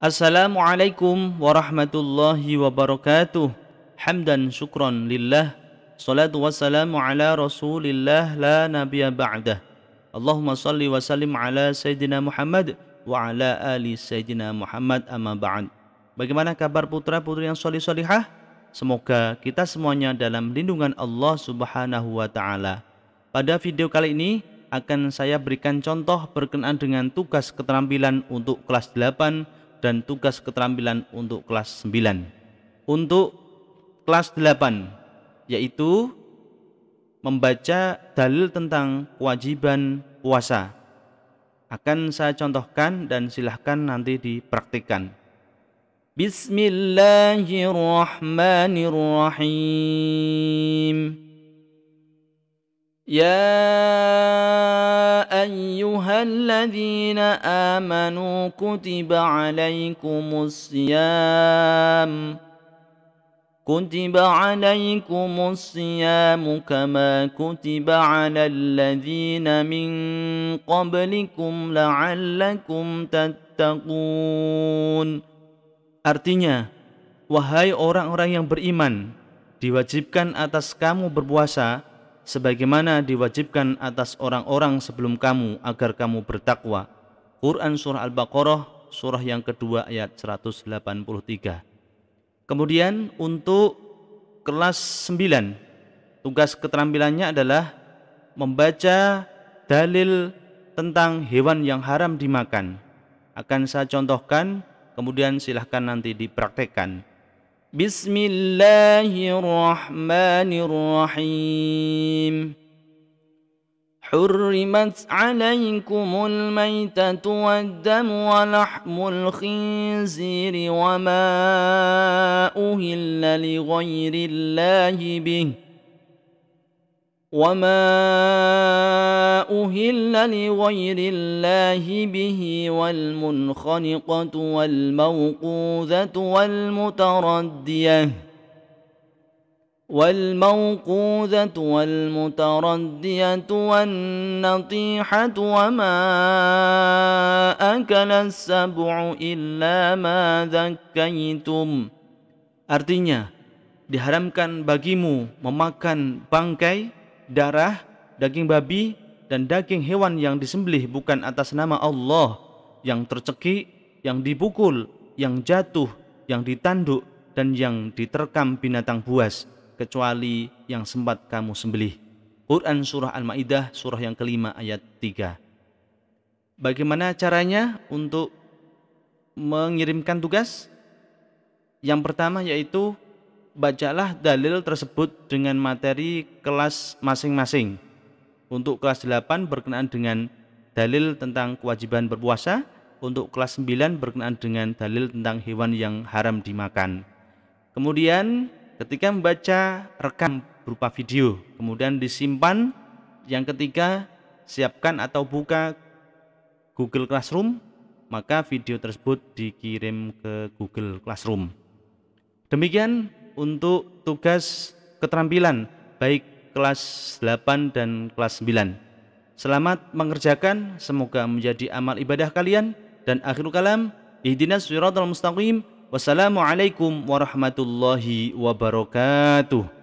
Assalamualaikum warahmatullahi wabarakatuh. Hamdan syukran lillah. Salatu wassalamu ala rasulillah la nabiya ba'dah. Allahumma salli wa sallim ala Sayyidina Muhammad wa ala ali Sayyidina Muhammad amma ba'd. Bagaimana kabar putra putri yang solih solihah? Semoga kita semuanya dalam lindungan Allah subhanahu wa ta'ala. Pada video kali ini akan saya berikan contoh berkenaan dengan tugas keterampilan untuk kelas 8 dan tugas keterampilan untuk kelas 9. Untuk kelas 8 yaitu membaca dalil tentang kewajiban puasa. Akan saya contohkan dan silahkan nanti dipraktikkan. Bismillahirrahmanirrahim. Ya أيها الذين آمنوا كتب عليكم الصيام كتب عليكم الصيام كما كتب على الذين من قبلكم لعلكم تتقون Artinya, wahai orang-orang yang beriman, diwajibkan atas kamu berpuasa sebagaimana diwajibkan atas orang-orang sebelum kamu agar kamu bertakwa. Quran Surah Al-Baqarah surah yang kedua ayat 183. Kemudian untuk kelas 9 tugas keterampilannya adalah membaca dalil tentang hewan yang haram dimakan. Akan saya contohkan, kemudian silahkan nanti dipraktekkan. بسم الله الرحمن الرحيم حرمت عليكم الميتة والدم ولحم الخنزير وما أهل لغير الله به وما أهل لغير الله به والمنخنقة والموقوذة والمتردية والموقوذة والمتردية والنطيحة وما أكل السبع إلا ما ذكيتم Artinya, diharamkan bagimu memakan bangkai darah, daging babi, dan daging hewan yang disembelih bukan atas nama Allah, yang tercekik, yang dipukul, yang jatuh, yang ditanduk, dan yang diterkam binatang buas, kecuali yang sempat kamu sembelih. Quran Surah Al-Ma'idah, surah yang kelima ayat 3. Bagaimana caranya untuk mengirimkan tugas? Yang pertama yaitu bacalah dalil tersebut dengan materi kelas masing-masing. Untuk kelas 8 berkenaan dengan dalil tentang kewajiban berpuasa, untuk kelas 9 berkenaan dengan dalil tentang hewan yang haram dimakan. Kemudian ketika membaca rekam berupa video, kemudian disimpan. Yang ketiga, siapkan atau buka Google Classroom, maka video tersebut dikirim ke Google Classroom. Demikian untuk tugas keterampilan baik kelas 8 dan kelas 9. Selamat mengerjakan, semoga menjadi amal ibadah kalian dan akhir kalam ihdinas siratal mustaqim. Wassalamualaikum warahmatullahi wabarakatuh.